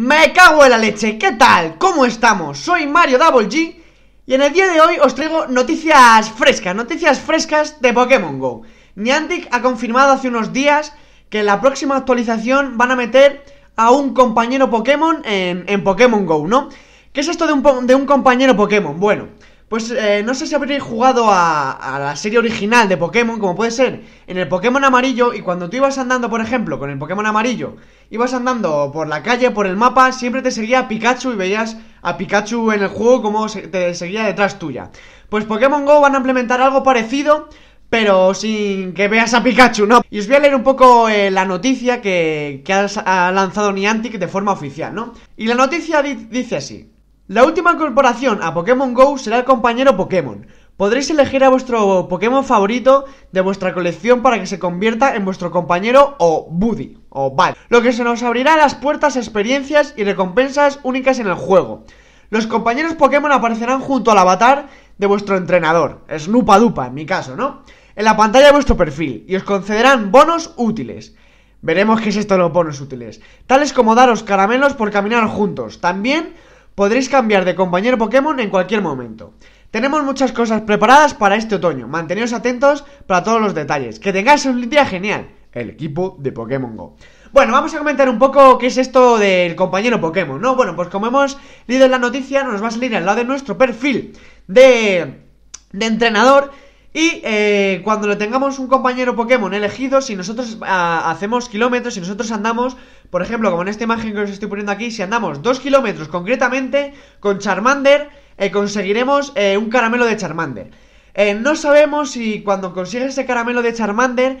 Me cago en la leche, ¿qué tal? ¿Cómo estamos? Soy Mario Double G y en el día de hoy os traigo noticias frescas, noticias frescas de Pokémon GO. Niantic ha confirmado hace unos días que en la próxima actualización van a meter a un compañero Pokémon en, Pokémon GO, ¿no? ¿Qué es esto de un, de un compañero Pokémon? Bueno, pues eh, no sé si habréis jugado a, la serie original de Pokémon, como puede ser en el Pokémon amarillo, y cuando tú ibas andando, por ejemplo, con el Pokémon amarillo, ibas andando por la calle, por el mapa, siempre te seguía Pikachu y veías a Pikachu en el juego como te seguía detrás tuya. Pues Pokémon Go van a implementar algo parecido, pero sin que veas a Pikachu, ¿no? Y os voy a leer un poco eh, la noticia que, ha, lanzado Niantic de forma oficial, ¿no? Y la noticia dice así. La última incorporación a Pokémon GO será el compañero Pokémon. Podréis elegir a vuestro Pokémon favorito de vuestra colección para que se convierta en vuestro compañero o Buddy o Val. lo que se nos abrirá las puertas a experiencias y recompensas únicas en el juego. Los compañeros Pokémon aparecerán junto al avatar de vuestro entrenador, dupa en mi caso, ¿no? En la pantalla de vuestro perfil y os concederán bonos útiles. Veremos qué es esto de los bonos útiles, tales como daros caramelos por caminar juntos. También podréis cambiar de compañero Pokémon en cualquier momento. Tenemos muchas cosas preparadas para este otoño, manteneos atentos para todos los detalles. Que tengáis un día genial, el equipo de Pokémon GO. Bueno, vamos a comentar un poco qué es esto del compañero Pokémon, ¿no? Bueno, pues como hemos leído en la noticia, nos va a salir al lado de nuestro perfil de, de entrenador y eh, cuando lo tengamos un compañero Pokémon elegido, si nosotros ah, hacemos kilómetros, si nosotros andamos, por ejemplo, como en esta imagen que os estoy poniendo aquí, si andamos 2 kilómetros concretamente con Charmander, eh, conseguiremos eh, un caramelo de Charmander. no sabemos si cuando consigues ese caramelo de Charmander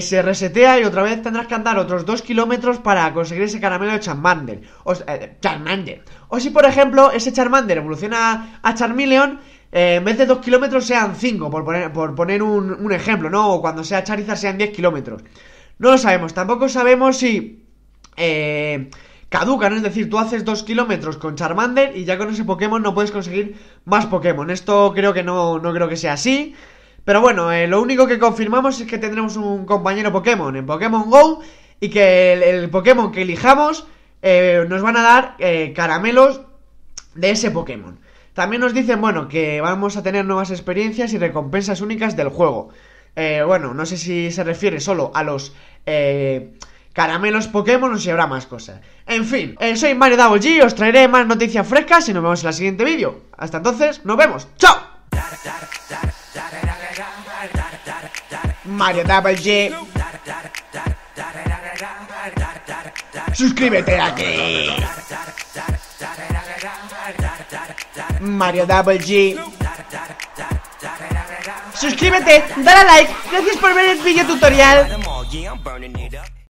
se resetea y otra vez tendrás que andar otros 2 kilómetros para conseguir ese caramelo de Charmander. O, Charmander. O si, por ejemplo, ese Charmander evoluciona a Charmeleon eh, en vez de 2 kilómetros sean 5, por poner, un, ejemplo, ¿no? O cuando sea Charizard sean 10 kilómetros. No lo sabemos, tampoco sabemos si eh, caduca, ¿no? es decir, tú haces 2 kilómetros con Charmander y ya con ese Pokémon no puedes conseguir más Pokémon. Esto creo que no, no creo que sea así. Pero bueno, eh, lo único que confirmamos es que tendremos un compañero Pokémon en Pokémon GO y que el, Pokémon que elijamos eh, nos van a dar caramelos de ese Pokémon. También nos dicen, bueno, que vamos a tener nuevas experiencias y recompensas únicas del juego. Eh, bueno, no sé si se refiere solo a los eh, caramelos Pokémon o si habrá más cosas. En fin, eh, soy Mario Double G, os traeré más noticias frescas y nos vemos en el siguiente vídeo. Hasta entonces, nos vemos. ¡Chao! Mario Double G. Suscríbete aquí. Mario Double G. Suscríbete, dale a like, gracias por ver el video tutorial.